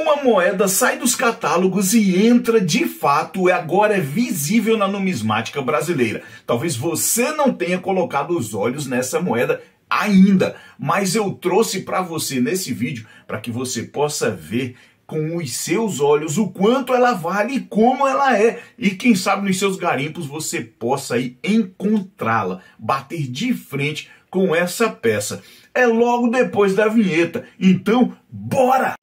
uma moeda sai dos catálogos e entra de fato, é agora é visível na numismática brasileira. Talvez você não tenha colocado os olhos nessa moeda ainda, mas eu trouxe para você nesse vídeo para que você possa ver com os seus olhos o quanto ela vale e como ela é. E quem sabe nos seus garimpos você possa aí encontrá-la, bater de frente com essa peça. É logo depois da vinheta. Então, bora!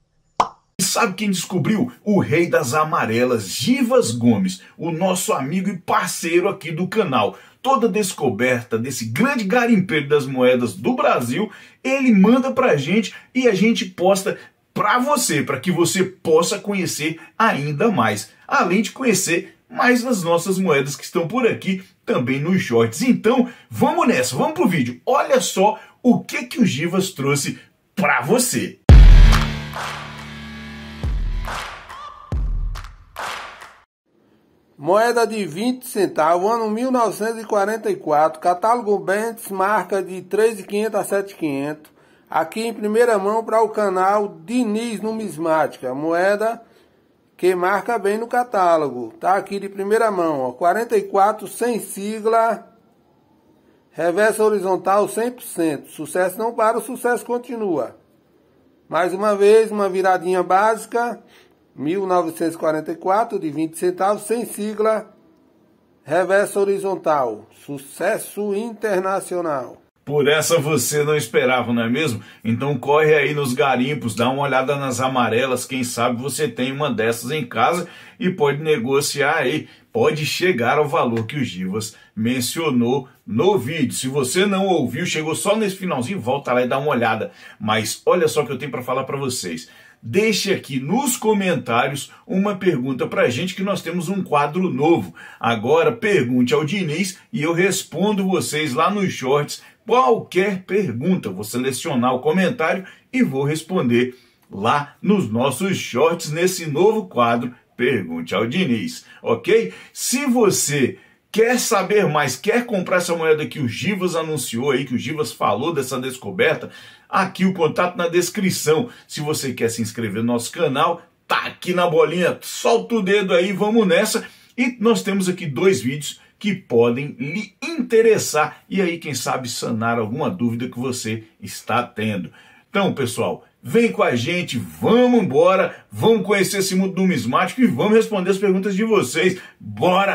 E sabe quem descobriu? O rei das amarelas, Givas Gomes, o nosso amigo e parceiro aqui do canal. Toda descoberta desse grande garimpeiro das moedas do Brasil, ele manda pra gente e a gente posta para você, para que você possa conhecer ainda mais, além de conhecer mais as nossas moedas que estão por aqui também nos shorts. Então, vamos nessa, vamos pro vídeo. Olha só o que que o Givas trouxe para você. moeda de 20 centavos, ano 1944, catálogo Bentes, marca de 3.500 a 7.500. Aqui em primeira mão para o canal Diniz Numismática, moeda que marca bem no catálogo. Tá aqui de primeira mão, ó, 44 sem sigla, reversa horizontal 100%. Sucesso não para, o sucesso continua. Mais uma vez, uma viradinha básica. 1944, de 20 centavos, sem sigla, reversa horizontal. Sucesso internacional. Por essa você não esperava, não é mesmo? Então corre aí nos garimpos, dá uma olhada nas amarelas, quem sabe você tem uma dessas em casa e pode negociar aí, pode chegar ao valor que o Givas mencionou no vídeo. Se você não ouviu, chegou só nesse finalzinho, volta lá e dá uma olhada. Mas olha só o que eu tenho para falar para vocês deixe aqui nos comentários uma pergunta para a gente, que nós temos um quadro novo. Agora pergunte ao Diniz e eu respondo vocês lá nos shorts qualquer pergunta. Vou selecionar o comentário e vou responder lá nos nossos shorts nesse novo quadro. Pergunte ao Diniz, ok? Se você Quer saber mais? Quer comprar essa moeda que o Givas anunciou aí, que o Givas falou dessa descoberta? Aqui o contato na descrição. Se você quer se inscrever no nosso canal, tá aqui na bolinha. Solta o dedo aí, vamos nessa. E nós temos aqui dois vídeos que podem lhe interessar e aí, quem sabe, sanar alguma dúvida que você está tendo. Então, pessoal, vem com a gente, vamos embora, vamos conhecer esse mundo numismático e vamos responder as perguntas de vocês. Bora!